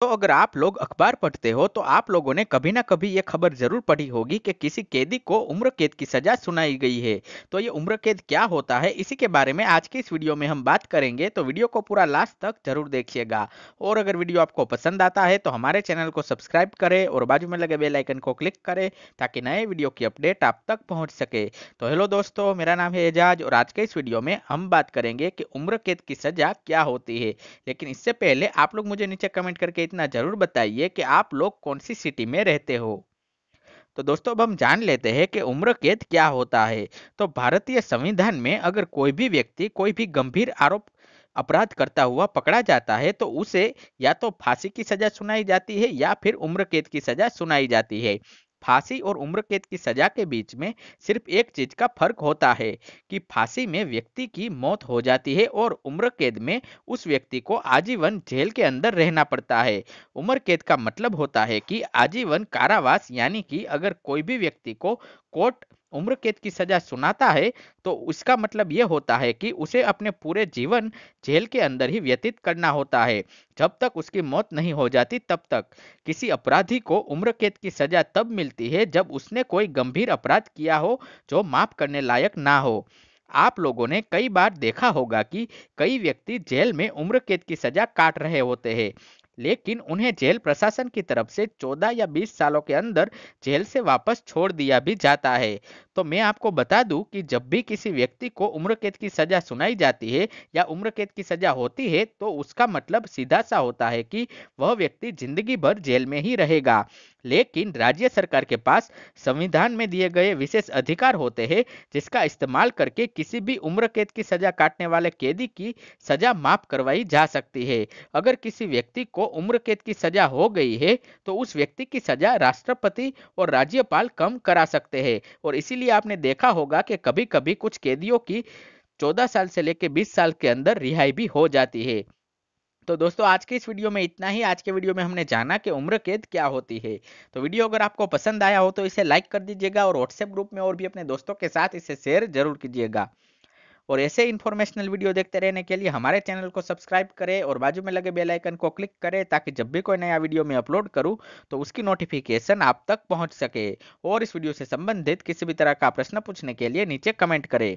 तो अगर आप लोग अखबार पढ़ते हो तो आप लोगों ने कभी ना कभी ये खबर जरूर पढ़ी होगी कि किसी कैदी को उम्र कैद की सजा सुनाई गई है तो ये उम्र कैद क्या होता है इसी के बारे में आज की इस वीडियो में हम बात करेंगे तो वीडियो को पूरा लास्ट तक जरूर देखिएगा और अगर वीडियो आपको पसंद आता है तो हमारे चैनल को सब्सक्राइब करें और बाजू में लगे बेलाइकन को क्लिक करें ताकि नए वीडियो की अपडेट आप तक पहुँच सके तो हेलो दोस्तों मेरा नाम है एजाज और आज के इस वीडियो में हम बात करेंगे कि उम्र कैद की सजा क्या होती है लेकिन इससे पहले आप लोग मुझे नीचे कमेंट करके इतना जरूर बताइए कि आप लोग कौन सी सिटी में रहते हो तो दोस्तों अब हम जान लेते हैं कि उम्र कैद क्या होता है तो भारतीय संविधान में अगर कोई भी व्यक्ति कोई भी गंभीर आरोप अपराध करता हुआ पकड़ा जाता है तो उसे या तो फांसी की सजा सुनाई जाती है या फिर उम्र कैद की सजा सुनाई जाती है फांसी और उम्र कैद की सजा के बीच में सिर्फ एक चीज का फर्क होता है कि फांसी में व्यक्ति की मौत हो जाती है और उम्र कैद में उस व्यक्ति को आजीवन जेल के अंदर रहना पड़ता है उम्र कैद का मतलब होता है कि आजीवन कारावास यानी कि अगर कोई भी व्यक्ति को कोर्ट उम्र कैद की सजा सुनाता है तो उसका मतलब ये होता है कि उसे अपने पूरे जीवन जेल के अंदर ही व्यतीत करना होता है जब तक उसकी मौत नहीं हो जाती तब तक किसी अपराधी को उम्र कैद की सजा तब मिलती है जब उसने कोई गंभीर अपराध किया हो जो माफ करने लायक ना हो आप लोगों ने कई बार देखा होगा कि कई व्यक्ति जेल में उम्र कैद की सजा काट रहे होते हैं लेकिन उन्हें जेल प्रशासन की तरफ से 14 या 20 सालों के अंदर जेल से वापस छोड़ दिया भी जाता है तो मैं आपको बता दूं कि जब भी किसी व्यक्ति को उम्र कैद की सजा सुनाई जाती है या उम्र कैद की सजा होती है तो उसका मतलब सीधा सा होता है कि वह व्यक्ति जिंदगी भर जेल में ही रहेगा लेकिन राज्य सरकार के पास संविधान में दिए गए विशेष अधिकार होते हैं जिसका इस्तेमाल करके किसी भी उम्र कैद की सजा काटने वाले कैदी की सजा माफ करवाई जा सकती है अगर किसी व्यक्ति को उम्र कैद की सजा हो गई है तो उस व्यक्ति की सजा राष्ट्रपति और राज्यपाल कम करा सकते हैं और इसीलिए आपने देखा होगा कि कभी कभी कुछ कैदियों की चौदह साल से लेकर बीस साल के अंदर रिहाई भी हो जाती है तो दोस्तों आज के इस वीडियो में इतना ही आज के वीडियो में हमने जाना कि उम्र कैद क्या होती है तो वीडियो अगर आपको पसंद आया हो तो इसे लाइक कर दीजिएगा और व्हाट्सएप ग्रुप में और भी अपने दोस्तों के साथ इसे शेयर जरूर कीजिएगा और ऐसे इन्फॉर्मेशनल वीडियो देखते रहने के लिए हमारे चैनल को सब्सक्राइब करें और बाजू में लगे बेल आइकन को क्लिक करें ताकि जब भी कोई नया वीडियो मैं अपलोड करूं तो उसकी नोटिफिकेशन आप तक पहुंच सके और इस वीडियो से संबंधित किसी भी तरह का प्रश्न पूछने के लिए नीचे कमेंट करें